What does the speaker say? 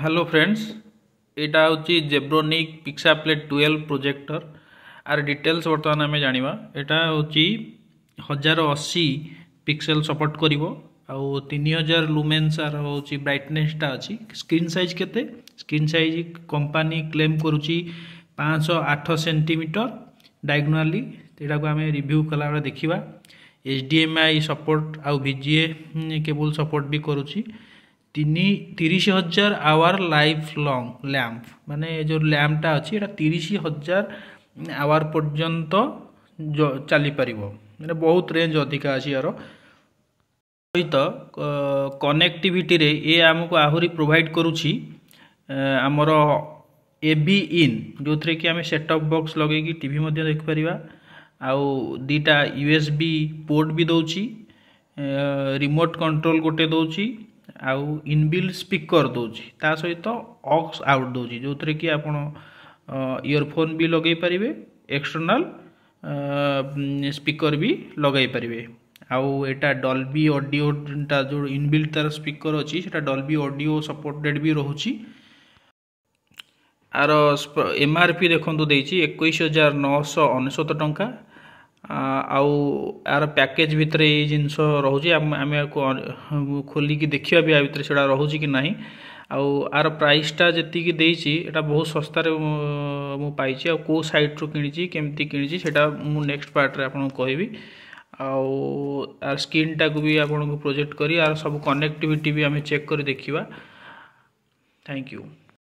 hello friends এটা হচ্ছে Zebronic Pixa play twelve projector আর ডিটেলস বর্তমান আমি জাঁয়া এটা হচ্ছে হাজার অশী পিক্সেল সপোর্ট করব আউ তিন হাজার লুমেন্স আর হচ্ছে ব্রাইটনেসটা আছে স্ক্রিন সাইজ কেতে স্ক্রিন সাইজ কোম্পানি ক্লেম করুছি পাঁচশহ আঠ সেটিমিটর ডায়গোনালি এটাকে আমি রিভিউ কলাবেলে দেখা H D M I support আউ ভিজিএ কেবল সপোর্ট বি করুছি তিনি ତିରିଶ ହଜାର ଆୱାର ଲାଇଫ୍ ଲଙ୍ଗ୍ ଲ୍ୟାମ୍ପ ମାନେ ଯେଉଁ ଲ୍ୟାମ୍ପଟା ଅଛି ଏଇଟା ତିରିଶ ହଜାର ଆୱାର ପର୍ଯ୍ୟନ୍ତ ଚାଲିପାରିବ ମାନେ ବହୁତ ରେଞ୍ଜ ଅଧିକା ଅଛି ଏହାର ସହିତ କନେକ୍ଟିଭିଟିରେ ଏ ଆମକୁ ଆହୁରି ପ୍ରୋଭାଇଡ଼ କରୁଛି ଆମର ଏ ବି ଇନ୍ ଯେଉଁଥିରେ କି ଆମେ ସେଟ୍ଅପ୍ ବକ୍ସ ଲଗେଇକି ଟିଭି ମଧ୍ୟ ଦେଖିପାରିବା ଆଉ ଦୁଇଟା ୟୁ ଏସ୍ ବି ପୋର୍ଟ ବି ଦେଉଛି ରିମୋଟ୍ କଣ୍ଟ୍ରୋଲ୍ ଗୋଟେ ଦେଉଛି ଆଉ ଇନବିଲ୍ଡ ସ୍ପିକର ଦେଉଛି ତା ସହିତ ଅକ୍ସ ଆଉଟ୍ ଦେଉଛି ଯେଉଁଥିରେ କି ଆପଣ ଇୟରଫୋନ୍ ବି ଲଗାଇ ପାରିବେ ଏକ୍ସଟର୍ନାଲ୍ ସ୍ପିକର ବି ଲଗାଇ ପାରିବେ ଆଉ ଏଇଟା ଡଲବି ଅଡ଼ିଓଟା ଯେଉଁ ଇନବିଲ୍ଡ ତା'ର ସ୍ପିକର୍ ଅଛି ସେଇଟା ଡଲବି ଅଡ଼ିଓ ସପୋର୍ଟେଡ଼୍ ବି ରହୁଛି ଆର ଏମ୍ ଆର୍ ପି ଦେଖନ୍ତୁ ଦେଇଛି ଏକୋଇଶ ହଜାର ନଅଶହ ଅନେଶ୍ୱତ ଟଙ୍କା आउ यार पैकेज भितर ये जिनस रोज आम खोलिकी देखा भी आगे से रोचे कि ना आउ आर प्राइसटा जी एटा बहुत शस्तार मुझे आई सैट रू किमी कि नेक्स्ट पार्ट्रे आप कह आर स्किन टाक भी आपको प्रोजेक्ट कर सब कनेक्टिविटी भी आम चेक कर देखा थैंक यू